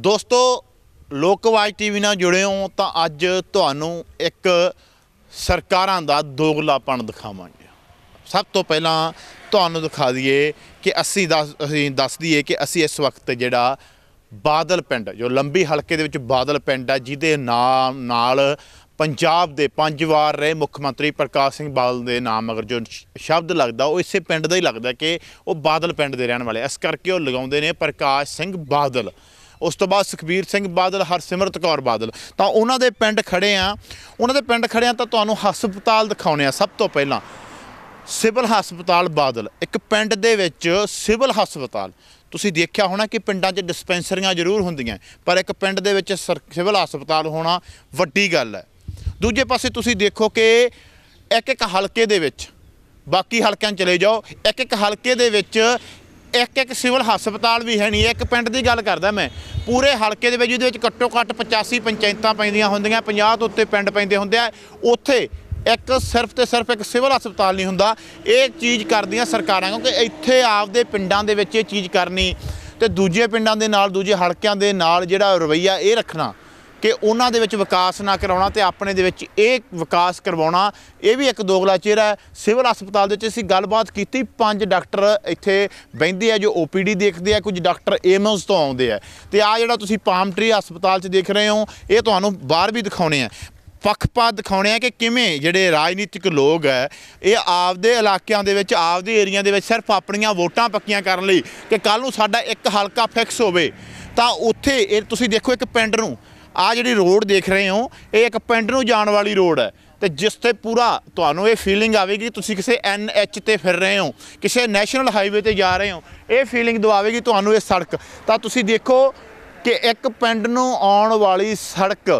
ਦੋਸਤੋ ਲੋਕ ਆਵਾਜ਼ ਟੀਵੀ ਨਾਲ ਜੁੜੇ ਹੋ ਤਾਂ ਅੱਜ ਤੁਹਾਨੂੰ ਇੱਕ ਸਰਕਾਰਾਂ ਦਾ ਦੋਗਲਾਪਣ ਦਿਖਾਵਾਂਗੇ ਸਭ ਤੋਂ ਪਹਿਲਾਂ ਤੁਹਾਨੂੰ ਦਿਖਾ ਦਈਏ ਕਿ ਅਸੀਂ ਦੱਸ ਅਸੀਂ ਦੱਸ ਦਈਏ ਕਿ ਅਸੀਂ ਇਸ ਵਕਤ ਜਿਹੜਾ ਬਾਦਲ ਪਿੰਡ ਜੋ ਲੰਬੀ ਹਲਕੇ ਦੇ ਵਿੱਚ ਬਾਦਲ ਪਿੰਡ ਆ ਜਿਹਦੇ ਨਾਮ ਨਾਲ ਪੰਜਾਬ ਦੇ ਪੰਜ ਵਾਰ ਰਹੇ ਮੁੱਖ ਮੰਤਰੀ ਪ੍ਰਕਾਸ਼ ਸਿੰਘ ਬਾਦਲ ਦੇ ਨਾਮ ਅਗਰ ਜੋ ਸ਼ਬਦ ਲੱਗਦਾ ਉਹ ਇਸੇ ਪਿੰਡ ਦਾ ਹੀ ਲੱਗਦਾ ਕਿ ਉਹ ਬਾਦਲ ਪਿੰਡ ਦੇ ਰਹਿਣ ਵਾਲੇ ਇਸ ਕਰਕੇ ਉਹ ਲਗਾਉਂਦੇ ਨੇ ਪ੍ਰਕਾਸ਼ ਸਿੰਘ ਬਾਦਲ ਉਸ ਤੋਂ ਬਾਅਦ ਸੁਖਬੀਰ ਸਿੰਘ ਬਾਦਲ ਹਰਸਿਮਰਤ ਕੌਰ ਬਾਦਲ ਤਾਂ ਉਹਨਾਂ ਦੇ ਪਿੰਡ ਖੜੇ ਆ ਉਹਨਾਂ ਦੇ ਪਿੰਡ ਖੜੇ ਆ ਤਾਂ ਤੁਹਾਨੂੰ ਹਸਪਤਾਲ ਦਿਖਾਉਣੇ ਆ ਸਭ ਤੋਂ ਪਹਿਲਾਂ ਸਿਵਲ ਹਸਪਤਾਲ ਬਾਦਲ ਇੱਕ ਪਿੰਡ ਦੇ ਵਿੱਚ ਸਿਵਲ ਹਸਪਤਾਲ ਤੁਸੀਂ ਦੇਖਿਆ ਹੋਣਾ ਕਿ ਪਿੰਡਾਂ 'ਚ ਡਿਸਪੈਂਸਰੀਆਂ ਜ਼ਰੂਰ ਹੁੰਦੀਆਂ ਪਰ ਇੱਕ ਪਿੰਡ ਦੇ ਵਿੱਚ ਸਿਵਲ ਹਸਪਤਾਲ ਹੋਣਾ ਵੱਡੀ ਗੱਲ ਹੈ ਦੂਜੇ ਪਾਸੇ ਤੁਸੀਂ ਦੇਖੋ ਕਿ ਇੱਕ ਇੱਕ ਹਲਕੇ ਦੇ ਵਿੱਚ ਬਾਕੀ ਹਲਕਿਆਂ ਚਲੇ ਜਾਓ ਇੱਕ ਇੱਕ ਹਲਕੇ ਦੇ ਵਿੱਚ ਇੱਕ ਇੱਕ ਸਿਵਲ ਹਸਪਤਾਲ ਵੀ ਹੈ ਨਹੀਂ ਇੱਕ ਪਿੰਡ ਦੀ ਗੱਲ ਕਰਦਾ ਮੈਂ ਪੂਰੇ ਹਲਕੇ ਦੇ ਵਿੱਚ ਜਿਹਦੇ ਵਿੱਚ ਘੱਟੋ ਘੱਟ 85 ਪੰਚਾਇਤਾਂ ਪੈਂਦੀਆਂ ਹੁੰਦੀਆਂ 50 ਤੋਂ ਉੱਤੇ ਪਿੰਡ ਪੈਂਦੇ ਹੁੰਦੇ ਆ ਉੱਥੇ ਇੱਕ ਸਿਰਫ ਤੇ ਸਿਰਫ ਇੱਕ ਸਿਵਲ ਹਸਪਤਾਲ ਨਹੀਂ ਹੁੰਦਾ ਇਹ ਚੀਜ਼ ਕਰਦੀਆਂ ਸਰਕਾਰਾਂ ਕਿਉਂਕਿ ਇੱਥੇ ਆਪਦੇ ਪਿੰਡਾਂ ਦੇ ਵਿੱਚ ਇਹ ਚੀਜ਼ ਕਰਨੀ ਤੇ ਦੂਜੇ ਪਿੰਡਾਂ ਦੇ ਨਾਲ ਦੂਜੇ ਹਲਕਿਆਂ ਦੇ ਨਾਲ ਜਿਹੜਾ ਰਵਈਆ ਇਹ ਰੱਖਣਾ ਕਿ ਉਹਨਾਂ ਦੇ ਵਿੱਚ ਵਿਕਾਸ ਨਾ ਕਰਾਉਣਾ ਤੇ ਆਪਣੇ ਦੇ ਵਿੱਚ ਇਹ ਵਿਕਾਸ ਕਰਵਾਉਣਾ ਇਹ ਵੀ ਇੱਕ ਦੋਗਲਾ ਚਿਹਰਾ ਹੈ ਸਿਵਲ ਹਸਪਤਾਲ ਦੇ ਵਿੱਚ ਅਸੀਂ ਗੱਲਬਾਤ ਕੀਤੀ ਪੰਜ ਡਾਕਟਰ ਇੱਥੇ ਬੈਂਦੇ ਆ ਜੋ ਓਪੀਡੀ ਦੇਖਦੇ ਆ ਕੁਝ ਡਾਕਟਰ ਐਮਐਸ ਤੋਂ ਆਉਂਦੇ ਆ ਤੇ ਆ ਜਿਹੜਾ ਤੁਸੀਂ ਪਾਮ ਟਰੀ ਹਸਪਤਾਲ 'ਚ ਦੇਖ ਰਹੇ ਹੋ ਇਹ ਤੁਹਾਨੂੰ ਬਾਹਰ ਵੀ ਦਿਖਾਉਣੇ ਆ ਪੱਖਪਾਤ ਦਿਖਾਉਣੇ ਆ ਕਿ ਕਿਵੇਂ ਜਿਹੜੇ ਰਾਜਨੀਤਿਕ ਲੋਕ ਹੈ ਇਹ ਆਪਦੇ ਇਲਾਕਿਆਂ ਦੇ ਵਿੱਚ ਆਪਦੇ ਏਰੀਆ ਦੇ ਵਿੱਚ ਸਿਰਫ ਆਪਣੀਆਂ ਵੋਟਾਂ ਪੱਕੀਆਂ ਕਰਨ ਲਈ ਕਿ ਕੱਲ ਨੂੰ ਸਾਡਾ ਇੱਕ ਹਲਕਾ ਫਿਕਸ ਹੋਵੇ ਤਾਂ ਉੱਥੇ ਇਹ ਤੁਸੀਂ ਦੇਖੋ ਇੱਕ ਪਿੰਡ ਨੂੰ ਆ ਜਿਹੜੀ ਰੋਡ ਦੇਖ ਰਹੇ ਹੋ ਇਹ ਇੱਕ ਪਿੰਡ ਨੂੰ ਜਾਣ ਵਾਲੀ ਰੋਡ ਹੈ ਤੇ ਜਿਸ ਤੇ ਪੂਰਾ ਤੁਹਾਨੂੰ ਇਹ ਫੀਲਿੰਗ ਆਵੇਗੀ ਤੁਸੀਂ ਕਿਸੇ ਐਨ ਐਚ ਤੇ ਫਿਰ ਰਹੇ ਹੋ ਕਿਸੇ ਨੈਸ਼ਨਲ ਹਾਈਵੇ ਤੇ ਜਾ ਰਹੇ ਹੋ ਇਹ ਫੀਲਿੰਗ ਦਵਾਵੇਗੀ ਤੁਹਾਨੂੰ ਇਹ ਸੜਕ ਤਾਂ ਤੁਸੀਂ ਦੇਖੋ ਕਿ ਇੱਕ ਪਿੰਡ ਨੂੰ ਆਉਣ ਵਾਲੀ ਸੜਕ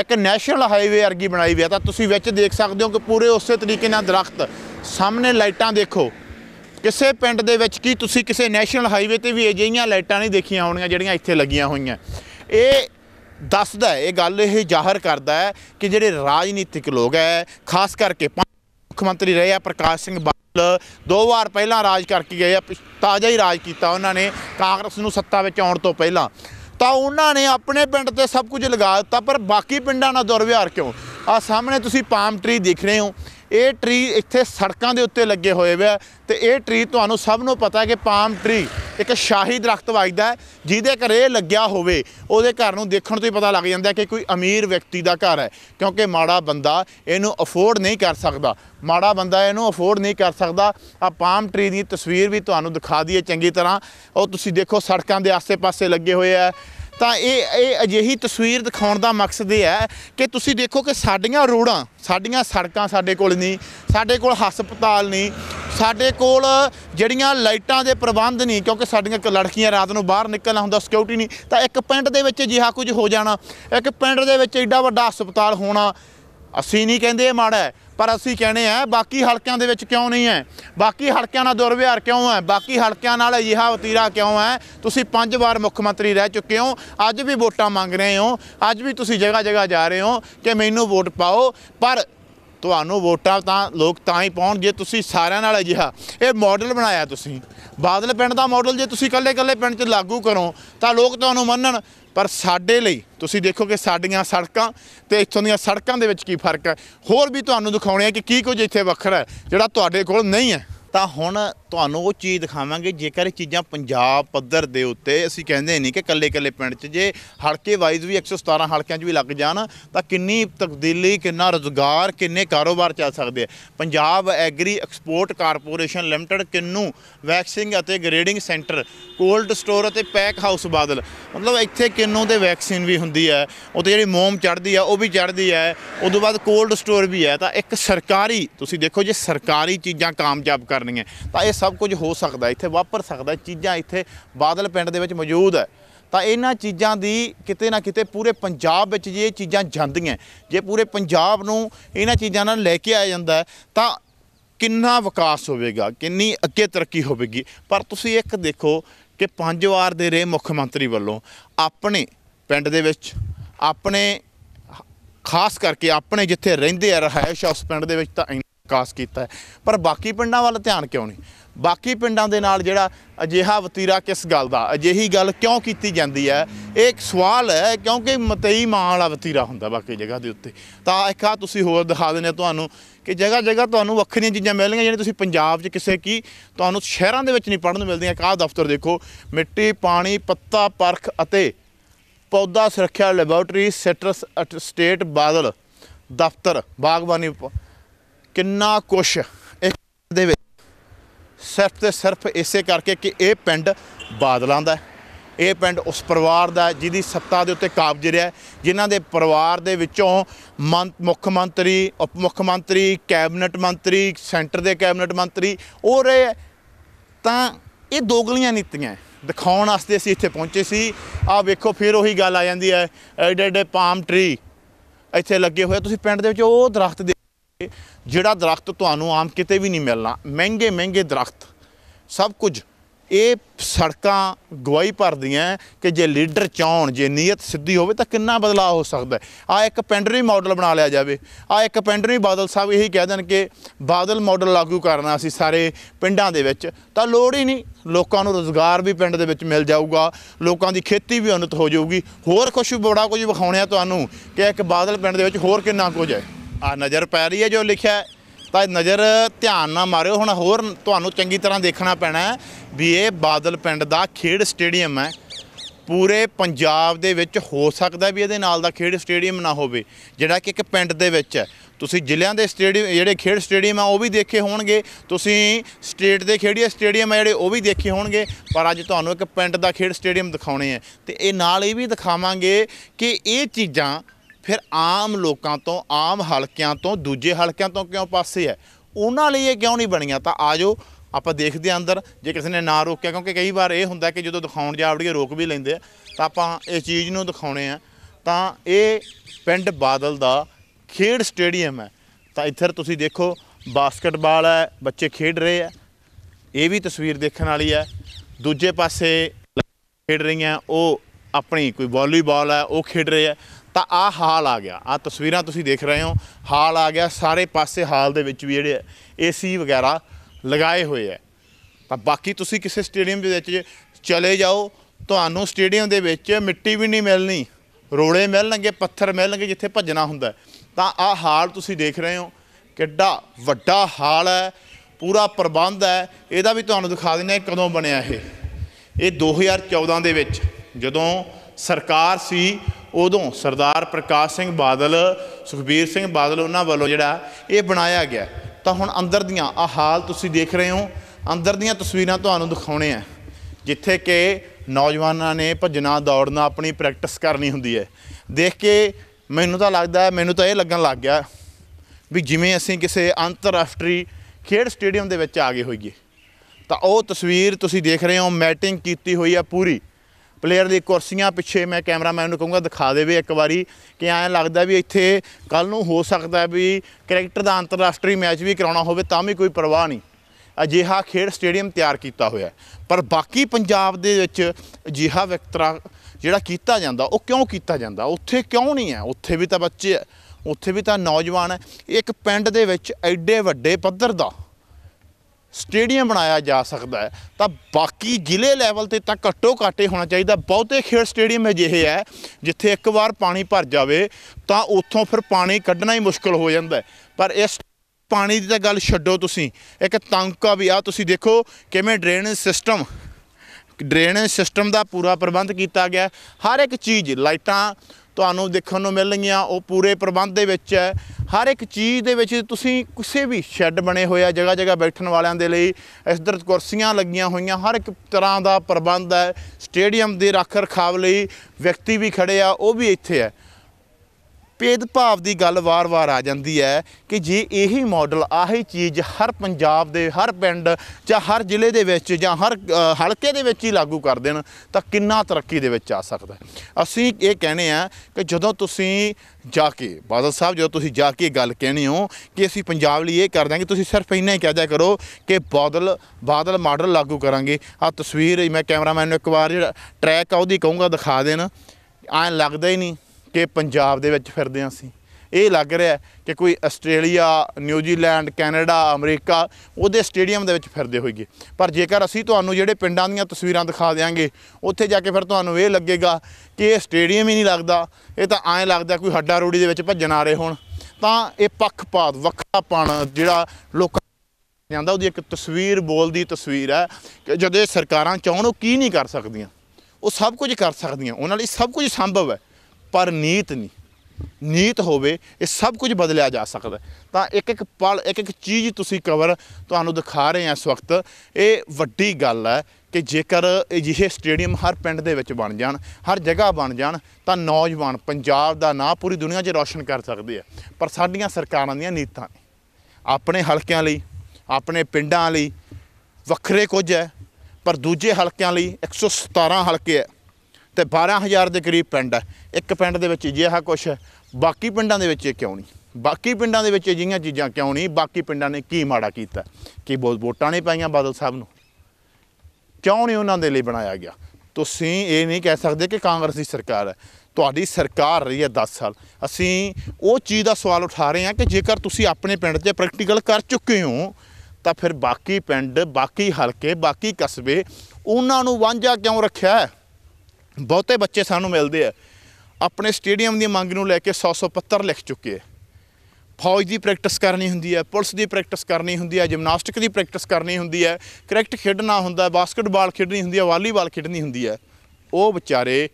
ਇੱਕ ਨੈਸ਼ਨਲ ਹਾਈਵੇ ਵਰਗੀ ਬਣਾਈ ਹੋਈ ਹੈ ਤਾਂ ਤੁਸੀਂ ਵਿੱਚ ਦੇਖ ਸਕਦੇ ਹੋ ਕਿ ਪੂਰੇ ਉਸੇ ਤਰੀਕੇ ਨਾਲ ਦਰਖਤ ਸਾਹਮਣੇ ਲਾਈਟਾਂ ਦੇਖੋ ਕਿਸੇ ਪਿੰਡ ਦੇ ਵਿੱਚ ਕੀ ਤੁਸੀਂ ਕਿਸੇ ਨੈਸ਼ਨਲ ਹਾਈਵੇ ਤੇ ਵੀ ਅਜਿਹੀਆਂ ਲਾਈਟਾਂ ਨਹੀਂ ਦੇਖੀਆਂ ਹੋਣੀਆਂ ਜਿਹੜੀਆਂ ਇੱਥੇ ਲੱਗੀਆਂ ਹੋਈਆਂ ਇਹ ਦੱਸਦਾ ਇਹ ਗੱਲ ਇਹ ਜ਼ਾਹਰ ਕਰਦਾ ਹੈ ਕਿ ਜਿਹੜੇ ਰਾਜਨੀਤਿਕ ਲੋਕ ਹੈ ਖਾਸ ਕਰਕੇ ਮੁੱਖ ਮੰਤਰੀ ਰਹੇ ਆ ਪ੍ਰਕਾਸ਼ ਸਿੰਘ ਬਾਦਲ ਦੋ ਵਾਰ ਪਹਿਲਾਂ ਰਾਜ ਕਰਕੇ ਗਏ ਆ ਤਾਜ਼ਾ ਹੀ ਰਾਜ ਕੀਤਾ ਉਹਨਾਂ ਨੇ ਕਾਂਗਰਸ ਨੂੰ ਸੱਤਾ ਵਿੱਚ ਆਉਣ ਤੋਂ ਪਹਿਲਾਂ ਤਾਂ ਉਹਨਾਂ ਨੇ ਆਪਣੇ ਪਿੰਡ ਤੇ ਸਭ ਕੁਝ ਲਗਾ ਦਿੱਤਾ ਪਰ ਬਾਕੀ ਪਿੰਡਾਂ ਨਾਲ ਦੁਰਵਿਹਾਰ ਕਿਉਂ ਆ ਸਾਹਮਣੇ ਤੁਸੀਂ ਪਾਮ ਟਰੀ ਦੇਖ ਰਹੇ ਹੋ ਇਹ ਟਰੀ ਇੱਥੇ ਸੜਕਾਂ ਦੇ ਉੱਤੇ ਲੱਗੇ ਹੋਏ ਵੇ ਤੇ ਇਹ ਟਰੀ ਤੁਹਾਨੂੰ ਸਭ ਨੂੰ ਪਤਾ ਕਿ ਪਾਮ ਟਰੀ ਇੱਕ ਸ਼ਾਹੀ ਦਰਖਤ ਵਜਦਾ ਜਿਹਦੇ ਘਰੇ ਲੱਗਿਆ ਹੋਵੇ ਉਹਦੇ ਘਰ ਨੂੰ ਦੇਖਣ ਤੋਂ ਹੀ ਪਤਾ ਲੱਗ ਜਾਂਦਾ ਕਿ ਕੋਈ ਅਮੀਰ ਵਿਅਕਤੀ ਦਾ ਘਰ ਹੈ ਕਿਉਂਕਿ ਮਾੜਾ ਬੰਦਾ ਇਹਨੂੰ ਅਫੋਰਡ ਨਹੀਂ ਕਰ ਸਕਦਾ ਮਾੜਾ ਬੰਦਾ ਇਹਨੂੰ ਅਫੋਰਡ ਨਹੀਂ ਕਰ ਸਕਦਾ ਆ ਪਾਮ ਟਰੀ ਦੀ ਤਸਵੀਰ ਵੀ ਤੁਹਾਨੂੰ ਦਿਖਾ ਦਈਏ ਚੰਗੀ ਤਰ੍ਹਾਂ ਉਹ ਤੁਸੀਂ ਦੇਖੋ ਸੜਕਾਂ ਦੇ ਆਸੇ-ਪਾਸੇ ਲੱਗੇ ਹੋਏ ਆ ਤਾਂ ਇਹ ਇਹ ਅਜਿਹੀ ਤਸਵੀਰ ਦਿਖਾਉਣ ਦਾ ਮਕਸਦ ਇਹ ਹੈ ਕਿ ਤੁਸੀਂ ਦੇਖੋ ਕਿ ਸਾਡੀਆਂ ਰੋੜਾਂ ਸਾਡੀਆਂ ਸੜਕਾਂ ਸਾਡੇ ਕੋਲ ਨਹੀਂ ਸਾਡੇ ਕੋਲ ਹਸਪਤਾਲ ਨਹੀਂ ਸਾਡੇ ਕੋਲ ਜਿਹੜੀਆਂ ਲਾਈਟਾਂ ਦੇ ਪ੍ਰਬੰਧ ਨਹੀਂ ਕਿਉਂਕਿ ਸਾਡੀਆਂ ਲੜਕੀਆਂ ਰਾਤ ਨੂੰ ਬਾਹਰ ਨਿਕਲਣਾ ਹੁੰਦਾ ਸਿਕਿਉਰਿਟੀ ਨਹੀਂ ਤਾਂ ਇੱਕ ਪਿੰਡ ਦੇ ਵਿੱਚ ਜਿਹਾ ਕੁਝ ਹੋ ਜਾਣਾ ਇੱਕ ਪਿੰਡ ਦੇ ਵਿੱਚ ਐਡਾ ਵੱਡਾ ਹਸਪਤਾਲ ਹੋਣਾ ਅਸੀਂ ਨਹੀਂ ਕਹਿੰਦੇ ਇਹ ਮਾੜਾ ਪਰ ਅਸੀਂ ਕਹਿੰਦੇ ਆ ਬਾਕੀ ਹਲਕਿਆਂ ਦੇ ਵਿੱਚ ਕਿਉਂ ਨਹੀਂ ਹੈ ਬਾਕੀ ਹਲਕਿਆਂ ਨਾਲ ਦੁਰਵਿਹਾਰ ਕਿਉਂ ਹੈ ਬਾਕੀ ਹਲਕਿਆਂ ਨਾਲ ਅਜਿਹਾ ਵਤੀਰਾ ਕਿਉਂ ਹੈ ਤੁਸੀਂ ਪੰਜ ਵਾਰ ਮੁੱਖ ਮੰਤਰੀ ਰਹਿ ਚੁੱਕੇ ਹੋ ਅੱਜ ਵੀ ਵੋਟਾਂ ਮੰਗ ਰਹੇ ਹੋ ਅੱਜ ਵੀ ਤੁਸੀਂ ਜਗ੍ਹਾ ਜਗ੍ਹਾ ਜਾ ਰਹੇ ਹੋ ਕਿ ਮੈਨੂੰ ਵੋਟ ਪਾਓ ਪਰ ਤੁਹਾਨੂੰ ਵੋਟਾਂ ਤਾਂ ਲੋਕ ਤਾਂ ਹੀ ਪਾਉਣ ਜੇ ਤੁਸੀਂ ਸਾਰਿਆਂ ਨਾਲ ਅਜਿਹਾ ਇਹ ਮਾਡਲ ਬਣਾਇਆ ਤੁਸੀਂ ਬਾਦਲ ਪਿੰਡ ਦਾ ਮਾਡਲ ਜੇ ਤੁਸੀਂ ਇਕੱਲੇ ਇਕੱਲੇ ਪਿੰਡ 'ਚ ਲਾਗੂ ਕਰੋ ਤਾਂ ਲੋਕ ਤੁਹਾਨੂੰ ਮੰਨਣ ਪਰ ਸਾਡੇ ਲਈ ਤੁਸੀਂ ਦੇਖੋ ਕਿ ਸਾਡੀਆਂ ਸੜਕਾਂ ਤੇ ਇੱਥੋਂ ਦੀਆਂ ਸੜਕਾਂ ਦੇ ਵਿੱਚ ਕੀ ਫਰਕ ਹੈ ਹੋਰ ਵੀ ਤੁਹਾਨੂੰ ਦਿਖਾਉਣੇ ਆ ਕਿ ਕੀ ਕੁਝ ਇੱਥੇ ਵੱਖਰਾ ਹੈ ਜਿਹੜਾ ਤੁਹਾਡੇ ਕੋਲ ਨਹੀਂ ਹੈ ਤਾਂ ਹੁਣ ਤੁਹਾਨੂੰ ਉਹ ਚੀਜ਼ ਦਿਖਾਵਾਂਗੇ ਜੇਕਰ ਇਹ ਚੀਜ਼ਾਂ ਪੰਜਾਬ ਪੱਧਰ ਦੇ ਉੱਤੇ ਅਸੀਂ ਕਹਿੰਦੇ ਨਹੀਂ ਕਿ ਕੱਲੇ ਕੱਲੇ ਪਿੰਡ 'ਚ ਜੇ ਹਲਕੇ ਵਾਈਜ਼ ਵੀ 117 ਹਲਕਿਆਂ 'ਚ ਵੀ ਲੱਗ ਜਾਣ ਤਾਂ ਕਿੰਨੀ ਤਬਦੀਲੀ ਕਿੰਨਾ ਰੋਜ਼ਗਾਰ ਕਿੰਨੇ ਕਾਰੋਬਾਰ ਚੱਲ ਸਕਦੇ ਆ Punjab agri export corporation limited kinnow waxing ਅਤੇ ਗ੍ਰੇਡਿੰਗ ਸੈਂਟਰ ਕੋਲਡ ਸਟੋਰ ਅਤੇ ਪੈਕ ਹਾਊਸ ਬਾਦਲ ਮਤਲਬ ਇੱਥੇ ਕਿੰਨੂ ਦੇ ਵੈਕਸੀਨ ਵੀ ਹੁੰਦੀ ਹੈ ਉੱਤੇ ਜਿਹੜੀ ਮੋਮ ਚੜਦੀ ਆ ਉਹ ਵੀ ਚੜਦੀ ਹੈ ਉਦੋਂ ਬਾਅਦ ਕੋਲਡ ਸਟੋਰ ਵੀ ਹੈ ਤਾਂ ਇੱਕ ਸਰਕਾਰੀ ਤੁਸੀਂ ਦੇਖੋ ਜੇ ਸਰਕਾਰੀ ਚੀਜ਼ਾਂ ਕਾਮਯਾਬ ਕਰਨੀਆਂ ਤਾਂ ਇਸ ਸਭ ਕੁਝ ਹੋ ਸਕਦਾ ਇੱਥੇ ਵਾਪਰ ਸਕਦਾ ਚੀਜ਼ਾਂ ਇੱਥੇ ਬਾਦਲ ਪਿੰਡ ਦੇ ਵਿੱਚ ਮੌਜੂਦ ਹੈ ਤਾਂ ਇਹਨਾਂ ਚੀਜ਼ਾਂ ਦੀ ਕਿਤੇ ਨਾ ਕਿਤੇ ਪੂਰੇ ਪੰਜਾਬ ਵਿੱਚ ਜੇ ਇਹ ਚੀਜ਼ਾਂ ਜਾਂਦੀਆਂ ਜੇ ਪੂਰੇ ਪੰਜਾਬ ਨੂੰ ਇਹਨਾਂ ਚੀਜ਼ਾਂ ਨਾਲ ਲੈ ਕੇ ਆਇਆ ਜਾਂਦਾ ਤਾਂ ਕਿੰਨਾ ਵਿਕਾਸ ਹੋਵੇਗਾ ਕਿੰਨੀ ਅੱਗੇ ਤਰੱਕੀ ਹੋਵੇਗੀ ਪਰ ਤੁਸੀਂ ਇੱਕ ਦੇਖੋ ਕਿ ਪੰਜ ਵਾਰ ਦੇ ਰਹੇ ਮੁੱਖ ਮੰਤਰੀ ਵੱਲੋਂ ਆਪਣੇ ਪਿੰਡ ਦੇ ਵਿੱਚ ਆਪਣੇ ਖਾਸ ਕਰਕੇ ਆਪਣੇ ਜਿੱਥੇ ਰਹਿੰਦੇ ਆ ਰਹਾਇਸ਼ ਉਸ ਪਿੰਡ ਦੇ ਵਿੱਚ ਤਾਂ ਵਿਕਾਸ ਕੀਤਾ ਪਰ ਬਾਕੀ ਪਿੰਡਾਂ ਵੱਲ ਧਿਆਨ ਕਿਉਂ ਨਹੀਂ ਬਾਕੀ ਪਿੰਡਾਂ ਦੇ ਨਾਲ ਜਿਹੜਾ ਅਜਿਹਾ ਵਤੀਰਾ ਕਿਸ ਗੱਲ ਦਾ ਅਜਿਹੀ ਗੱਲ ਕਿਉਂ ਕੀਤੀ ਜਾਂਦੀ ਹੈ ਇਹ ਇੱਕ ਸਵਾਲ ਹੈ ਕਿਉਂਕਿ ਮਤਈ ਮਾਂ ਵਾਲਾ ਵਤੀਰਾ ਹੁੰਦਾ ਬਾਕੀ ਜਗ੍ਹਾ ਦੇ ਉੱਤੇ ਤਾਂ ਇੱਕ ਆ ਤੁਸੀਂ ਹੋਰ ਦਿਖਾ ਦਿੰਦੇ ਤੁਹਾਨੂੰ ਕਿ ਜਗ੍ਹਾ ਜਗ੍ਹਾ ਤੁਹਾਨੂੰ ਵੱਖਰੀਆਂ ਚੀਜ਼ਾਂ ਮਿਲਣਗੀਆਂ ਜਿਹੜੀਆਂ ਤੁਸੀਂ ਪੰਜਾਬ 'ਚ ਕਿਸੇ ਕੀ ਤੁਹਾਨੂੰ ਸ਼ਹਿਰਾਂ ਦੇ ਵਿੱਚ ਨਹੀਂ ਪੜਨ ਨੂੰ ਮਿਲਦੀਆਂ ਕਾਹ ਦਫ਼ਤਰ ਦੇਖੋ ਮਿੱਟੀ ਪਾਣੀ ਪੱਤਾ ਪਰਖ ਅਤੇ ਪੌਦਾ ਸੁਰੱਖਿਆ ਲੈਬੋਰਟਰੀ ਸੈਟਰਸ ਸਟੇਟ ਬਾਦਲ ਦਫ਼ਤਰ ਬਾਗਬਾਨੀ ਕਿੰਨਾ ਕੁਛ ਇੱਕ ਦੇ ਸਿਰਫ ਤੇ ਸਿਰਫ ਇਸੇ ਕਰਕੇ ਕਿ ਇਹ ਪਿੰਡ ਬਾਦਲਾਂ ਦਾ ਇਹ ਪਿੰਡ ਉਸ ਪਰਿਵਾਰ ਦਾ ਜਿਹਦੀ ਸੱਤਾ ਦੇ ਉੱਤੇ ਕਾਬਜ ਰਿਹਾ ਜਿਨ੍ਹਾਂ ਦੇ ਪਰਿਵਾਰ ਦੇ ਵਿੱਚੋਂ ਮੁੱਖ ਮੰਤਰੀ ਉਪ ਮੁੱਖ ਮੰਤਰੀ ਕੈਬਨਿਟ ਮੰਤਰੀ ਸੈਂਟਰ ਦੇ ਕੈਬਨਿਟ ਮੰਤਰੀ ਉਹ ਰਹੇ ਤਾਂ ਇਹ ਦੋਗਲੀਆਂ ਨੀਤੀਆਂ ਦਿਖਾਉਣ ਵਾਸਤੇ ਅਸੀਂ ਇੱਥੇ ਪਹੁੰਚੇ ਸੀ ਆ ਵੇਖੋ ਫਿਰ ਉਹੀ ਗੱਲ ਆ ਜਾਂਦੀ ਹੈ ਐਡੇ ਐਡੇ ਪਾਮ ਟਰੀ ਇੱਥੇ ਲੱਗੇ ਹੋਏ ਤੁਸੀਂ ਪਿੰਡ ਦੇ ਵਿੱਚ ਉਹ ਦਰਖਤ ਜਿਹੜਾ ਦਰਖਤ ਤੁਹਾਨੂੰ ਆਮ ਕਿਤੇ ਵੀ ਨਹੀਂ ਮਿਲਣਾ ਮਹਿੰਗੇ ਮਹਿੰਗੇ ਦਰਖਤ ਸਭ ਕੁਝ ਇਹ ਸੜਕਾਂ ਗਵਾਈ ਭਰਦੀਆਂ ਕਿ ਜੇ ਲੀਡਰ ਚਾਹਣ ਜੇ ਨੀਅਤ ਸਿੱਧੀ ਹੋਵੇ ਤਾਂ ਕਿੰਨਾ ਬਦਲਾਅ ਹੋ ਸਕਦਾ ਆ ਇੱਕ ਪੈਂਡਰੀ ਮਾਡਲ ਬਣਾ ਲਿਆ ਜਾਵੇ ਆ ਇੱਕ ਪੈਂਡਰੀ ਬਾਦਲ ਸਾਹਿਬ ਇਹੀ ਕਹਿ ਦੇਣ ਕਿ ਬਾਦਲ ਮਾਡਲ ਲਾਗੂ ਕਰਨਾ ਅਸੀਂ ਸਾਰੇ ਪਿੰਡਾਂ ਦੇ ਵਿੱਚ ਤਾਂ ਲੋੜ ਹੀ ਨਹੀਂ ਲੋਕਾਂ ਨੂੰ ਰੋਜ਼ਗਾਰ ਵੀ ਪਿੰਡ ਦੇ ਵਿੱਚ ਮਿਲ ਜਾਊਗਾ ਲੋਕਾਂ ਦੀ ਖੇਤੀ ਵੀ ਉਨਤ ਹੋ ਜਾਊਗੀ ਹੋਰ ਕੁਝ ਬੜਾ ਕੁਝ ਵਿਖਾਉਣਿਆ ਤੁਹਾਨੂੰ ਕਿ ਇੱਕ ਬਾਦਲ ਪਿੰਡ ਦੇ ਵਿੱਚ ਹੋਰ ਕਿੰਨਾ ਕੁਝ ਹੈ ਆ ਨਜ਼ਰ ਪੈ ਰਹੀ ਹੈ ਜੋ ਲਿਖਿਆ ਤਾਂ ਨਜ਼ਰ ਧਿਆਨ ਨਾ ਮਾਰਿਓ ਹੁਣ ਹੋਰ ਤੁਹਾਨੂੰ ਚੰਗੀ ਤਰ੍ਹਾਂ ਦੇਖਣਾ ਪੈਣਾ ਹੈ ਵੀ ਇਹ ਬਾਦਲ ਪਿੰਡ ਦਾ ਖੇਡ ਸਟੇਡੀਅਮ ਹੈ ਪੂਰੇ ਪੰਜਾਬ ਦੇ ਵਿੱਚ ਹੋ ਸਕਦਾ ਵੀ ਇਹਦੇ ਨਾਲ ਦਾ ਖੇਡ ਸਟੇਡੀਅਮ ਨਾ ਹੋਵੇ ਜਿਹੜਾ ਕਿ ਇੱਕ ਪਿੰਡ ਦੇ ਵਿੱਚ ਹੈ ਤੁਸੀਂ ਜ਼ਿਲ੍ਹਿਆਂ ਦੇ ਸਟੇਡੀਅਮ ਜਿਹੜੇ ਖੇਡ ਸਟੇਡੀਅਮ ਆ ਉਹ ਵੀ ਦੇਖੇ ਹੋਣਗੇ ਤੁਸੀਂ ਸਟੇਟ ਦੇ ਖੇਡੀਆਂ ਸਟੇਡੀਅਮ ਆ ਜਿਹੜੇ ਉਹ ਵੀ ਦੇਖੇ ਹੋਣਗੇ ਪਰ ਅੱਜ ਤੁਹਾਨੂੰ ਇੱਕ ਪਿੰਡ ਦਾ ਖੇਡ ਸਟੇਡੀਅਮ ਦਿਖਾਉਣੇ ਆ ਤੇ ਇਹ ਨਾਲ ਇਹ ਵੀ ਦਿਖਾਵਾਂਗੇ ਕਿ ਇਹ ਚੀਜ਼ਾਂ ਫਿਰ ਆਮ ਲੋਕਾਂ ਤੋਂ ਆਮ ਹਲਕਿਆਂ ਤੋਂ ਦੂਜੇ ਹਲਕਿਆਂ ਤੋਂ ਕਿਉਂ ਪਾਸੇ ਹੈ ਉਹਨਾਂ ਲਈ ਇਹ ਕਿਉਂ ਨਹੀਂ ਬਣੀਆਂ ਤਾਂ ਆਜੋ ਆਪਾਂ ਦੇਖਦੇ ਆਂ ਅੰਦਰ ਜੇ ਕਿਸੇ ਨੇ ਨਾ ਰੋਕਿਆ ਕਿਉਂਕਿ ਕਈ ਵਾਰ ਇਹ ਹੁੰਦਾ ਕਿ ਜਦੋਂ ਦਿਖਾਉਣ ਜਾਵੜੀਏ ਰੋਕ ਵੀ ਲੈਂਦੇ ਆ ਤਾਂ ਆਪਾਂ ਇਹ ਚੀਜ਼ ਨੂੰ ਦਿਖਾਉਣੇ ਆ ਤਾਂ ਇਹ ਪਿੰਡ ਬਾਦਲ ਦਾ ਖੇਡ ਸਟੇਡੀਅਮ ਹੈ ਤਾਂ ਇੱਥੇ ਤੁਸੀਂ ਦੇਖੋ ਬਾਸਕਟਬਾਲ ਹੈ ਬੱਚੇ ਖੇਡ ਰਹੇ ਆ ਇਹ ਵੀ ਤਸਵੀਰ ਦੇਖਣ ਵਾਲੀ ਹੈ ਦੂਜੇ ਪਾਸੇ ਖੇਡ ਰਹੀਆਂ ਉਹ ਆਪਣੀ ਕੋਈ ਵਾਲੀਬਾਲ ਹੈ ਉਹ ਖੇਡ ਰਹੇ ਆ ਤਾਂ ਆ ਹਾਲ ਆ ਗਿਆ ਆ ਤਸਵੀਰਾਂ ਤੁਸੀਂ ਦੇਖ ਰਹੇ ਹੋ ਹਾਲ ਆ ਗਿਆ ਸਾਰੇ ਪਾਸੇ ਹਾਲ ਦੇ ਵਿੱਚ ਵੀ ਜਿਹੜੇ ਏਸੀ ਵਗੈਰਾ ਲਗਾਏ ਹੋਏ ਐ ਤਾਂ ਬਾਕੀ ਤੁਸੀਂ ਕਿਸੇ ਸਟੇਡੀਅਮ ਦੇ ਵਿੱਚ ਚਲੇ ਜਾਓ ਤੁਹਾਨੂੰ ਸਟੇਡੀਅਮ ਦੇ ਵਿੱਚ ਮਿੱਟੀ ਵੀ ਨਹੀਂ ਮਿਲਣੀ ਰੋੜੇ ਮਿਲਣਗੇ ਪੱਥਰ ਮਿਲਣਗੇ ਜਿੱਥੇ ਭੱਜਣਾ ਹੁੰਦਾ ਤਾਂ ਆ ਹਾਲ ਤੁਸੀਂ ਦੇਖ ਰਹੇ ਹੋ ਕਿੱਡਾ ਵੱਡਾ ਹਾਲ ਹੈ ਪੂਰਾ ਪ੍ਰਬੰਧ ਹੈ ਇਹਦਾ ਵੀ ਤੁਹਾਨੂੰ ਦਿਖਾ ਦਿੰਦੇ ਹਾਂ ਕਦੋਂ ਬਣਿਆ ਇਹ ਇਹ 2014 ਦੇ ਵਿੱਚ ਜਦੋਂ ਸਰਕਾਰ ਸੀ ਉਦੋਂ ਸਰਦਾਰ ਪ੍ਰਕਾਸ਼ ਸਿੰਘ ਬਾਦਲ ਸੁਖਬੀਰ ਸਿੰਘ ਬਾਦਲ ਉਹਨਾਂ ਵੱਲੋਂ ਜਿਹੜਾ ਇਹ ਬਣਾਇਆ ਗਿਆ ਤਾਂ ਹੁਣ ਅੰਦਰ ਦੀਆਂ ਆ ਹਾਲ ਤੁਸੀਂ ਦੇਖ ਰਹੇ ਹੋ ਅੰਦਰ ਦੀਆਂ ਤਸਵੀਰਾਂ ਤੁਹਾਨੂੰ ਦਿਖਾਉਣੇ ਆ ਜਿੱਥੇ ਕਿ ਨੌਜਵਾਨਾਂ ਨੇ ਭੱਜਣਾ ਦੌੜਨਾ ਆਪਣੀ ਪ੍ਰੈਕਟਿਸ ਕਰਨੀ ਹੁੰਦੀ ਹੈ ਦੇਖ ਕੇ ਮੈਨੂੰ ਤਾਂ ਲੱਗਦਾ ਮੈਨੂੰ ਤਾਂ ਇਹ ਲੱਗਣ ਲੱਗ ਗਿਆ ਵੀ ਜਿਵੇਂ ਅਸੀਂ ਕਿਸੇ ਅੰਤਰਰਾਸ਼ਟਰੀ ਖੇਡ ਸਟੇਡੀਅਮ ਦੇ ਵਿੱਚ ਆ ਗਏ ਹੋਈਏ ਤਾਂ ਉਹ ਤਸਵੀਰ ਤੁਸੀਂ ਦੇਖ ਰਹੇ ਹੋ ਮੈਟਿੰਗ ਕੀਤੀ ਹੋਈ ਆ ਪੂਰੀ ਪਲੇਅਰ ਦੀ ਕੁਰਸੀਆਂ ਪਿੱਛੇ ਮੈਂ ਕੈਮਰਾਮੈਨ ਨੂੰ ਕਹੂੰਗਾ ਦਿਖਾ ਦੇਵੇ ਇੱਕ ਵਾਰੀ ਕਿ ਐਂ ਲੱਗਦਾ ਵੀ ਇੱਥੇ ਕੱਲ ਨੂੰ ਹੋ ਸਕਦਾ ਵੀ ਕ੍ਰਿਕਟ ਦਾ ਅੰਤਰਰਾਸ਼ਟਰੀ ਮੈਚ ਵੀ ਕਰਾਉਣਾ ਹੋਵੇ ਤਾਂ ਵੀ ਕੋਈ ਪਰਵਾਹ ਨਹੀਂ ਅਜਿਹਾ ਖੇਡ ਸਟੇਡੀਅਮ ਤਿਆਰ ਕੀਤਾ ਹੋਇਆ ਪਰ ਬਾਕੀ ਪੰਜਾਬ ਦੇ ਵਿੱਚ ਅਜਿਹਾ ਵਿਕਤਰਾ ਜਿਹੜਾ ਕੀਤਾ ਜਾਂਦਾ ਉਹ ਕਿਉਂ ਕੀਤਾ ਜਾਂਦਾ ਉੱਥੇ ਕਿਉਂ ਨਹੀਂ ਹੈ ਉੱਥੇ ਵੀ ਤਾਂ ਬੱਚੇ ਉੱਥੇ ਵੀ ਤਾਂ ਨੌਜਵਾਨ ਹੈ ਇੱਕ ਪਿੰਡ ਦੇ ਵਿੱਚ ਐਡੇ ਵੱਡੇ ਪੱਧਰ ਦਾ ਸਟੇਡੀਅਮ ਬਣਾਇਆ ਜਾ ਸਕਦਾ ਹੈ ਤਾਂ ਬਾਕੀ ਜ਼ਿਲ੍ਹੇ ਲੈਵਲ ਤੇ ਤਾਂ ਘੱਟੋ ਘਾਟੇ ਹੋਣਾ ਚਾਹੀਦਾ ਬਹੁਤੇ ਖੇਡ ਸਟੇਡੀਅਮ ਅਜਿਹੇ ਹੈ ਜਿੱਥੇ ਇੱਕ ਵਾਰ ਪਾਣੀ ਭਰ ਜਾਵੇ ਤਾਂ ਉੱਥੋਂ ਫਿਰ ਪਾਣੀ ਕੱਢਣਾ ਹੀ ਮੁਸ਼ਕਲ ਹੋ ਜਾਂਦਾ ਪਰ ਇਸ ਪਾਣੀ ਦੀ ਤਾਂ ਗੱਲ ਛੱਡੋ ਤੁਸੀਂ ਇੱਕ ਤੰਕਾ ਵੀ ਆ ਤੁਸੀਂ ਦੇਖੋ ਕਿਵੇਂ ਡਰੇਨੇਜ ਸਿਸਟਮ ਡਰੇਨੇਜ ਸਿਸਟਮ ਦਾ ਪੂਰਾ ਪ੍ਰਬੰਧ ਕੀਤਾ ਗਿਆ ਹਰ ਇੱਕ ਚੀਜ਼ ਲਾਈਟਾਂ ਤੁਹਾਨੂੰ ਦੇਖਣ ਨੂੰ ਮਿਲਣਗੀਆਂ ਉਹ ਪੂਰੇ ਪ੍ਰਬੰਧ ਦੇ ਵਿੱਚ ਹੈ ਹਰ ਇੱਕ ਚੀਜ਼ ਦੇ ਵਿੱਚ ਤੁਸੀਂ ਕਿਸੇ ਵੀ ਸ਼ੈੱਡ ਬਣੇ ਹੋਏ ਆ ਜਗ੍ਹਾ ਜਗ੍ਹਾ ਬੈਠਣ ਵਾਲਿਆਂ ਦੇ ਲਈ ਇਸ ਤਰ੍ਹਾਂ ਕੁਰਸੀਆਂ ਲੱਗੀਆਂ ਹੋਈਆਂ ਹਰ ਇੱਕ ਤਰ੍ਹਾਂ ਦਾ ਪ੍ਰਬੰਧ ਹੈ ਸਟੇਡੀਅਮ ਦੇ ਰੱਖ ਰਖਾਵ ਲਈ ਵਿਅਕਤੀ ਵੀ ਖੜੇ ਆ ਉਹ ਵੀ ਇੱਥੇ ਹੈ ਭੇਦਭਾਵ ਦੀ ਗੱਲ ਵਾਰ-ਵਾਰ ਆ ਜਾਂਦੀ ਹੈ ਕਿ ਜੇ ਇਹੀ ਮਾਡਲ ਆਹੀ ਚੀਜ਼ ਹਰ ਪੰਜਾਬ ਦੇ ਹਰ ਪਿੰਡ ਜਾਂ ਹਰ ਜ਼ਿਲ੍ਹੇ ਦੇ ਵਿੱਚ ਜਾਂ ਹਰ ਹਲਕੇ ਦੇ ਵਿੱਚ ਹੀ ਲਾਗੂ ਕਰ ਦੇਣ ਤਾਂ ਕਿੰਨਾ ਤਰੱਕੀ ਦੇ ਵਿੱਚ ਆ ਸਕਦਾ ਅਸੀਂ ਇਹ ਕਹਿੰਦੇ ਆ ਕਿ ਜਦੋਂ ਤੁਸੀਂ ਜਾ ਕੇ ਬਾਦਲ ਸਾਹਿਬ ਜਦੋਂ ਤੁਸੀਂ ਜਾ ਕੇ ਗੱਲ ਕਹਿਣੀ ਹੋ ਕਿ ਅਸੀਂ ਪੰਜਾਬ ਲਈ ਇਹ ਕਰ ਦਾਂਗੇ ਤੁਸੀਂ ਸਿਰਫ ਇੰਨਾ ਹੀ ਕਹਿ ਕਰੋ ਕਿ ਬਾਦਲ ਬਾਦਲ ਮਾਡਲ ਲਾਗੂ ਕਰਾਂਗੇ ਆ ਤਸਵੀਰ ਮੈਂ ਕੈਮਰਾਮੈਨ ਨੂੰ ਇੱਕ ਵਾਰ ਜਿਹੜਾ ਟਰੈਕ ਆ ਉਹਦੀ ਕਹੂੰਗਾ ਦਿਖਾ ਦੇਣ ਆਇਆ ਲੱਗਦਾ ਹੀ ਨਹੀਂ ਕਿ ਪੰਜਾਬ ਦੇ ਵਿੱਚ ਫਿਰਦੇ ਆਂ ਸੀ ਇਹ ਲੱਗ ਰਿਹਾ ਕਿ ਕੋਈ ਆਸਟ੍ਰੇਲੀਆ ਨਿਊਜ਼ੀਲੈਂਡ ਕੈਨੇਡਾ ਅਮਰੀਕਾ ਉਹਦੇ ਸਟੇਡੀਅਮ ਦੇ ਵਿੱਚ ਫਿਰਦੇ ਹੋਈਗੇ ਪਰ ਜੇਕਰ ਅਸੀਂ ਤੁਹਾਨੂੰ ਜਿਹੜੇ ਪਿੰਡਾਂ ਦੀਆਂ ਤਸਵੀਰਾਂ ਦਿਖਾ ਦੇਾਂਗੇ ਉੱਥੇ ਜਾ ਕੇ ਫਿਰ ਤੁਹਾਨੂੰ ਇਹ ਲੱਗੇਗਾ ਕਿ ਇਹ ਸਟੇਡੀਅਮ ਹੀ ਨਹੀਂ ਲੱਗਦਾ ਇਹ ਤਾਂ ਐਂ ਲੱਗਦਾ ਕੋਈ ਹੱਡਾ ਰੋੜੀ ਦੇ ਵਿੱਚ ਭੱਜਣ ਆ ਰਹੇ ਹੋਣ ਤਾਂ ਇਹ ਪੱਖਪਾਤ ਵੱਖਰਾਪਣ ਜਿਹੜਾ ਲੋਕਾਂ ਜਾਂਦਾ ਉਹਦੀ ਇੱਕ ਤਸਵੀਰ ਬੋਲਦੀ ਤਸਵੀਰ ਹੈ ਕਿ ਜਦੋਂ ਸਰਕਾਰਾਂ ਚਾਹਣ ਉਹ ਕੀ ਨਹੀਂ ਕਰ ਸਕਦੀਆਂ ਉਹ ਸਭ ਕੁਝ ਕਰ ਸਕਦੀਆਂ ਉਹਨਾਂ ਲਈ ਸਭ ਕੁਝ ਸੰਭਵ ਹੈ ਪਰ ਨੀਤ ਨਹੀਂ ਨੀਤ ਹੋਵੇ ਇਹ ਸਭ ਕੁਝ ਬਦਲਿਆ ਜਾ ਸਕਦਾ ਤਾਂ ਇੱਕ ਇੱਕ ਪਲ ਇੱਕ ਇੱਕ ਚੀਜ਼ ਤੁਸੀਂ ਕਵਰ ਤੁਹਾਨੂੰ ਦਿਖਾ ਰਹੇ ਹਾਂ ਇਸ ਵਕਤ ਇਹ ਵੱਡੀ ਗੱਲ ਹੈ ਕਿ ਜੇਕਰ ਜਿਹੇ ਸਟੇਡੀਅਮ ਹਰ ਪਿੰਡ ਦੇ ਵਿੱਚ ਬਣ ਜਾਣ ਹਰ ਜਗ੍ਹਾ ਬਣ ਜਾਣ ਤਾਂ ਨੌਜਵਾਨ ਪੰਜਾਬ ਦਾ ਨਾਂ ਪੂਰੀ ਦੁਨੀਆ 'ਚ ਰੌਸ਼ਨ ਕਰ ਸਕਦੇ ਆ ਪਰ ਸਾਡੀਆਂ ਸਰਕਾਰਾਂ ਦੀਆਂ ਨੀਤਾਂ ਆਪਣੇ ਹਲਕਿਆਂ ਲਈ ਆਪਣੇ ਪਿੰਡਾਂ ਲਈ ਵੱਖਰੇ ਕੁਝ ਹੈ ਪਰ ਦੂਜੇ ਹਲਕਿਆਂ ਲਈ 117 ਹਲਕੇ ਹੈ ਤੇ 12000 ਦੇ ਕਰੀਬ ਪਿੰਡ ਹੈ ਇੱਕ ਪਿੰਡ ਦੇ ਵਿੱਚ ਅਜਿਹਾ ਕੁਝ ਬਾਕੀ ਪਿੰਡਾਂ ਦੇ ਵਿੱਚ ਇਹ ਕਿਉਂ ਨਹੀਂ ਬਾਕੀ ਪਿੰਡਾਂ ਦੇ ਵਿੱਚ ਜਿਹੀਆਂ ਚੀਜ਼ਾਂ ਕਿਉਂ ਨਹੀਂ ਬਾਕੀ ਪਿੰਡਾਂ ਨੇ ਕੀ ਮਾੜਾ ਕੀਤਾ ਕੀ ਵੋਟਾਂ ਨਹੀਂ ਪਾਈਆਂ ਬਾਦਲ ਸਾਹਿਬ ਨੂੰ ਕਿਉਂ ਨਹੀਂ ਉਹਨਾਂ ਦੇ ਲਈ ਬਣਾਇਆ ਗਿਆ ਤੁਸੀਂ ਇਹ ਨਹੀਂ ਕਹਿ ਸਕਦੇ ਕਿ ਕਾਂਗਰਸ ਦੀ ਸਰਕਾਰ ਹੈ ਤੁਹਾਡੀ ਸਰਕਾਰ ਰਹੀ ਹੈ 10 ਸਾਲ ਅਸੀਂ ਉਹ ਚੀਜ਼ ਦਾ ਸਵਾਲ ਉਠਾ ਰਹੇ ਹਾਂ ਕਿ ਜੇਕਰ ਤੁਸੀਂ ਆਪਣੇ ਪਿੰਡ 'ਚ ਪ੍ਰੈਕਟੀਕਲ ਕਰ ਚੁੱਕੇ ਹੋ ਤਾਂ ਫਿਰ ਬਾਕੀ ਪਿੰਡ ਬਾਕੀ ਹਲਕੇ ਬਾਕੀ ਕਸਬੇ ਉਹਨਾਂ ਨੂੰ ਵਾਂਝਾ ਕਿਉਂ ਰੱਖਿਆ ਹੈ ਬਹੁਤੇ ਬੱਚੇ ਸਾਨੂੰ ਮਿਲਦੇ ਆ ਆਪਣੇ ਸਟੇਡੀਅਮ ਦੀ ਮੰਗ ਨੂੰ ਲੈ ਕੇ 100 100 ਪੱਤਰ ਲਿਖ ਚੁੱਕੇ ਆ ਫੌਜ ਦੀ ਪ੍ਰੈਕਟਿਸ ਕਰਨੀ ਹੁੰਦੀ ਹੈ ਪੁਲਿਸ ਦੀ ਪ੍ਰੈਕਟਿਸ ਕਰਨੀ ਹੁੰਦੀ ਹੈ ਜਿਮਨਾਸਟਿਕ ਦੀ ਪ੍ਰੈਕਟਿਸ ਕਰਨੀ ਹੁੰਦੀ ਹੈ ਕ੍ਰਿਕਟ ਖੇਡਣਾ ਹੁੰਦਾ ਹੈ ਬਾਸਕਟਬਾਲ ਖੇਡਣੀ ਹੁੰਦੀ ਹੈ ਵਾਲੀਬਾਲ ਖੇਡਣੀ ਹੁੰਦੀ ਹੈ ਉਹ ਵਿਚਾਰੇ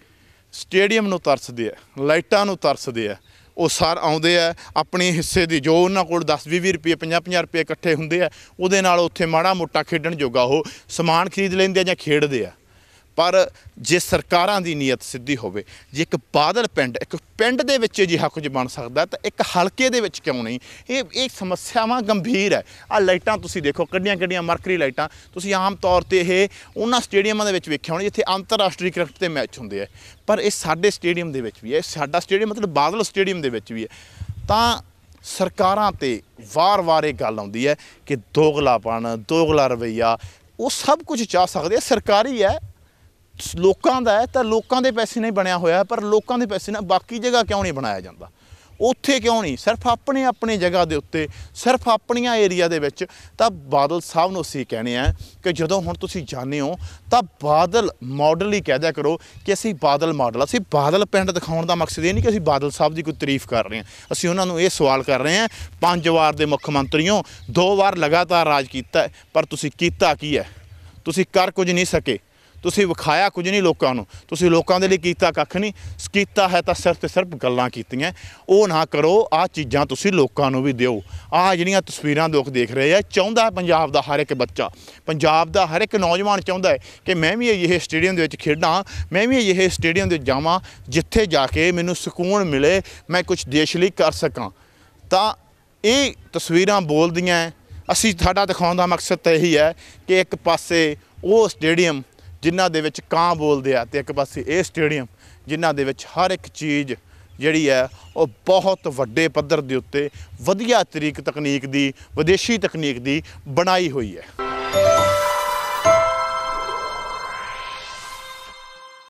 ਸਟੇਡੀਅਮ ਨੂੰ ਤਰਸਦੇ ਆ ਲਾਈਟਾਂ ਨੂੰ ਤਰਸਦੇ ਆ ਉਹ ਸਾਰ ਆਉਂਦੇ ਆ ਆਪਣੇ ਹਿੱਸੇ ਦੀ ਜੋ ਉਹਨਾਂ ਕੋਲ 10 20 ਰੁਪਏ 50 50 ਰੁਪਏ ਇਕੱਠੇ ਹੁੰਦੇ ਆ ਉਹਦੇ ਨਾਲ ਉੱਥੇ ਮਾੜਾ ਮੋਟਾ ਖੇਡਣ ਜੋਗਾ ਉਹ ਸਮਾਨ ਖਰੀਦ ਲੈਂਦੇ ਆ ਜਾਂ ਖੇਡਦੇ ਆ ਪਰ ਜੇ ਸਰਕਾਰਾਂ ਦੀ ਨੀਅਤ ਸਿੱਧੀ ਹੋਵੇ ਜੇ ਇੱਕ ਬਾਦਲ ਪਿੰਡ ਇੱਕ ਪਿੰਡ ਦੇ ਵਿੱਚ ਅਜਿਹਾ ਕੁਝ ਬਣ ਸਕਦਾ ਤਾਂ ਇੱਕ ਹਲਕੇ ਦੇ ਵਿੱਚ ਕਿਉਂ ਨਹੀਂ ਇਹ ਇਹ ਸਮੱਸਿਆਵਾਂ ਗੰਭੀਰ ਹੈ ਆ ਲਾਈਟਾਂ ਤੁਸੀਂ ਦੇਖੋ ਕਿੰਨੀਆਂ ਕਿੰਨੀਆਂ ਮਰਕਰੀ ਲਾਈਟਾਂ ਤੁਸੀਂ ਆਮ ਤੌਰ ਤੇ ਇਹ ਉਹਨਾਂ ਸਟੇਡੀਅਮਾਂ ਦੇ ਵਿੱਚ ਵੇਖਿਆ ਹੋਣਾ ਜਿੱਥੇ ਅੰਤਰਰਾਸ਼ਟਰੀ ਕ੍ਰਿਕਟ ਦੇ ਮੈਚ ਹੁੰਦੇ ਆ ਪਰ ਇਹ ਸਾਡੇ ਸਟੇਡੀਅਮ ਦੇ ਵਿੱਚ ਵੀ ਹੈ ਸਾਡਾ ਸਟੇਡੀਅਮ ਮਤਲਬ ਬਾਦਲ ਸਟੇਡੀਅਮ ਦੇ ਵਿੱਚ ਵੀ ਹੈ ਤਾਂ ਸਰਕਾਰਾਂ ਤੇ ਵਾਰ-ਵਾਰ ਇਹ ਗੱਲ ਆਉਂਦੀ ਹੈ ਕਿ ਦੋਗਲਾਪਣ ਦੋਗਲਾ ਰਵਈਆ ਉਹ ਸਭ ਕੁਝ ਚਾਹ ਸਕਦੇ ਆ ਸਰਕਾਰੀ ਹੈ ਲੋਕਾਂ ਦਾ ਹੈ ਤਾਂ ਲੋਕਾਂ ਦੇ ਪੈਸੇ ਨਹੀਂ ਬਣਿਆ ਹੋਇਆ ਪਰ ਲੋਕਾਂ ਦੇ ਪੈਸੇ ਨਾਲ ਬਾਕੀ ਜਗ੍ਹਾ ਕਿਉਂ ਨਹੀਂ ਬਣਾਇਆ ਜਾਂਦਾ ਉੱਥੇ ਕਿਉਂ ਨਹੀਂ ਸਿਰਫ ਆਪਣੇ ਆਪਣੇ ਜਗ੍ਹਾ ਦੇ ਉੱਤੇ ਸਿਰਫ ਆਪਣੀਆਂ ਏਰੀਆ ਦੇ ਵਿੱਚ ਤਾਂ ਬਾਦਲ ਸਾਹਿਬ ਨੂੰ ਅਸੀਂ ਕਹਿੰਦੇ ਆ ਕਿ ਜਦੋਂ ਹੁਣ ਤੁਸੀਂ ਜਾਣੇ ਹੋ ਤਾਂ ਬਾਦਲ ਮਾਡਲ ਹੀ ਕਹਿ ਦਿਆ ਕਰੋ ਕਿ ਅਸੀਂ ਬਾਦਲ ਮਾਡਲ ਅਸੀਂ ਬਾਦਲ ਪਿੰਡ ਦਿਖਾਉਣ ਦਾ ਮਕਸਦ ਇਹ ਨਹੀਂ ਕਿ ਅਸੀਂ ਬਾਦਲ ਸਾਹਿਬ ਦੀ ਕੋਈ ਤਾਰੀਫ ਕਰ ਰਹੇ ਹਾਂ ਅਸੀਂ ਉਹਨਾਂ ਨੂੰ ਇਹ ਸਵਾਲ ਕਰ ਰਹੇ ਹਾਂ ਪੰਜ ਵਾਰ ਦੇ ਮੁੱਖ ਮੰਤਰੀਓ ਦੋ ਵਾਰ ਲਗਾਤਾਰ ਰਾਜ ਕੀਤਾ ਪਰ ਤੁਸੀਂ ਕੀਤਾ ਕੀ ਹੈ ਤੁਸੀਂ ਕਰ ਕੁਝ ਨਹੀਂ ਸਕੇ ਤੁਸੀਂ ਵਿਖਾਇਆ ਕੁਝ ਨਹੀਂ ਲੋਕਾਂ ਨੂੰ ਤੁਸੀਂ ਲੋਕਾਂ ਦੇ ਲਈ ਕੀਤਾ ਕੱਖ ਨਹੀਂ ਕੀਤਾ ਹੈ ਤਾਂ ਸਿਰਫ ਤੇ ਸਿਰਫ ਗੱਲਾਂ ਕੀਤੀਆਂ ਉਹ ਨਾ ਕਰੋ ਆ ਚੀਜ਼ਾਂ ਤੁਸੀਂ ਲੋਕਾਂ ਨੂੰ ਵੀ ਦਿਓ ਆ ਜਿਹੜੀਆਂ ਤਸਵੀਰਾਂ ਲੋਕ ਦੇਖ ਰਹੇ ਆ ਚਾਹੁੰਦਾ ਪੰਜਾਬ ਦਾ ਹਰ ਇੱਕ ਬੱਚਾ ਪੰਜਾਬ ਦਾ ਹਰ ਇੱਕ ਨੌਜਵਾਨ ਚਾਹੁੰਦਾ ਹੈ ਕਿ ਮੈਂ ਵੀ ਇਹ ਸਟੇਡੀਅਮ ਦੇ ਵਿੱਚ ਖੇਡਾਂ ਮੈਂ ਵੀ ਇਹ ਸਟੇਡੀਅਮ ਦੇ ਜਾਵਾਂ ਜਿੱਥੇ ਜਾ ਕੇ ਮੈਨੂੰ ਸਕੂਨ ਮਿਲੇ ਮੈਂ ਕੁਝ ਦੇਸ਼ ਲਈ ਕਰ ਸਕਾਂ ਤਾਂ ਇਹ ਤਸਵੀਰਾਂ ਬੋਲਦੀਆਂ ਅਸੀਂ ਸਾਡਾ ਦਿਖਾਉਣ ਦਾ ਮਕਸਦ ਤਾਂ ਇਹੀ ਹੈ ਕਿ ਇੱਕ ਪਾਸੇ ਉਹ ਸਟੇਡੀਅਮ ਜਿਨ੍ਹਾਂ ਦੇ ਵਿੱਚ ਕਾਂ ਬੋਲਦੇ ਆ ਤੇ ਇੱਕ ਪਾਸੇ ਇਹ ਸਟੇਡੀਅਮ ਜਿਨ੍ਹਾਂ ਦੇ ਵਿੱਚ ਹਰ ਇੱਕ ਚੀਜ਼ ਜਿਹੜੀ ਹੈ ਉਹ ਬਹੁਤ ਵੱਡੇ ਪੱਧਰ ਦੇ ਉੱਤੇ ਵਧੀਆ ਤਰੀਕ ਤਕਨੀਕ ਦੀ ਵਿਦੇਸ਼ੀ ਤਕਨੀਕ ਦੀ ਬਣਾਈ ਹੋਈ ਹੈ